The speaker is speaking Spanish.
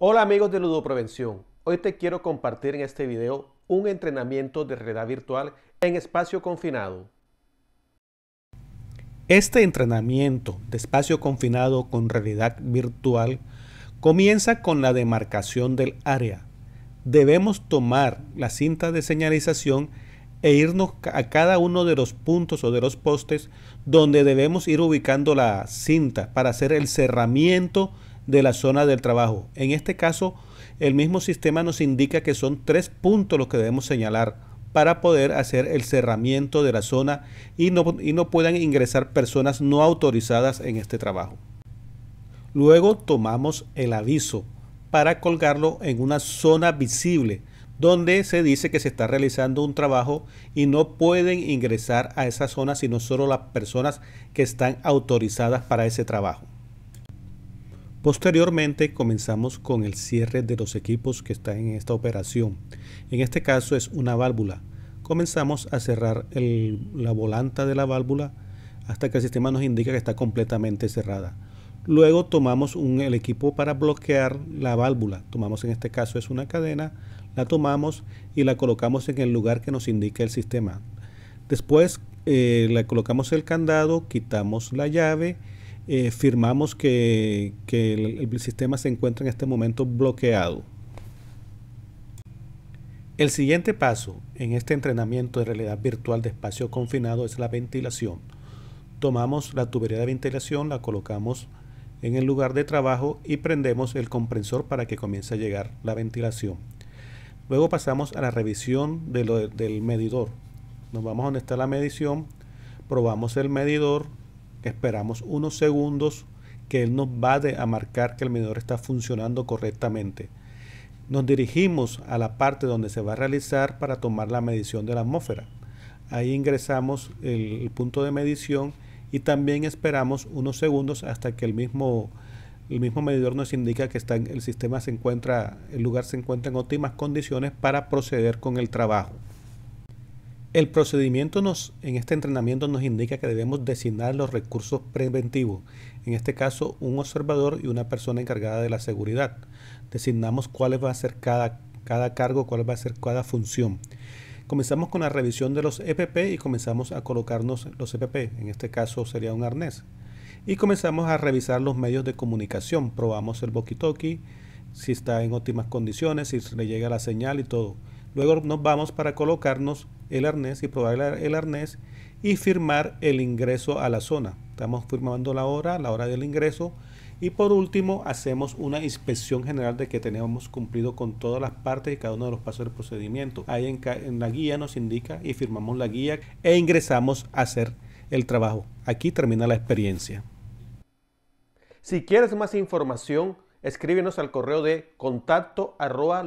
Hola amigos de Ludoprevención, hoy te quiero compartir en este video un entrenamiento de realidad virtual en espacio confinado. Este entrenamiento de espacio confinado con realidad virtual comienza con la demarcación del área. Debemos tomar la cinta de señalización e irnos a cada uno de los puntos o de los postes donde debemos ir ubicando la cinta para hacer el cerramiento de la zona del trabajo. En este caso, el mismo sistema nos indica que son tres puntos los que debemos señalar para poder hacer el cerramiento de la zona y no, y no puedan ingresar personas no autorizadas en este trabajo. Luego tomamos el aviso para colgarlo en una zona visible donde se dice que se está realizando un trabajo y no pueden ingresar a esa zona sino solo las personas que están autorizadas para ese trabajo. Posteriormente comenzamos con el cierre de los equipos que están en esta operación. En este caso es una válvula. Comenzamos a cerrar la volanta de la válvula hasta que el sistema nos indica que está completamente cerrada. Luego tomamos un, el equipo para bloquear la válvula. Tomamos en este caso es una cadena, la tomamos y la colocamos en el lugar que nos indica el sistema. Después eh, le colocamos el candado, quitamos la llave eh, firmamos que, el, sistema se encuentra en este momento bloqueado. El siguiente paso en este entrenamiento de realidad virtual de espacio confinado es la ventilación. Tomamos la tubería de ventilación, la colocamos en el lugar de trabajo y prendemos el compresor para que comience a llegar la ventilación. Luego pasamos a la revisión del medidor. Nos vamos a donde está la medición, probamos el medidor, Esperamos unos segundos que él nos va a marcar que el medidor está funcionando correctamente. Nos dirigimos a la parte donde se va a realizar para tomar la medición de la atmósfera. Ahí ingresamos el, el punto de medición y también esperamos unos segundos hasta que el mismo, el mismo medidor nos indica que está en, el sistema se encuentra, el lugar se encuentra en óptimas condiciones para proceder con el trabajo. El procedimiento en este entrenamiento nos indica que debemos designar los recursos preventivos, en este caso un observador y una persona encargada de la seguridad. Designamos cuál va a ser cada, cargo, cuál va a ser cada función. Comenzamos con la revisión de los EPP y comenzamos a colocarnos los EPP, en este caso sería un arnés. Y comenzamos a revisar los medios de comunicación, probamos el walkie-talkie, si está en óptimas condiciones, si le llega la señal y todo. Luego nos vamos para colocarnos el arnés y probar el arnés y firmar el ingreso a la zona. Estamos firmando la hora, la hora del ingreso. Y por último, hacemos una inspección general de que tenemos cumplido con todas las partes y cada uno de los pasos del procedimiento. Ahí en, la guía nos indica y firmamos la guía e ingresamos a hacer el trabajo. Aquí termina la experiencia. Si quieres más información, escríbenos al correo de contacto arroba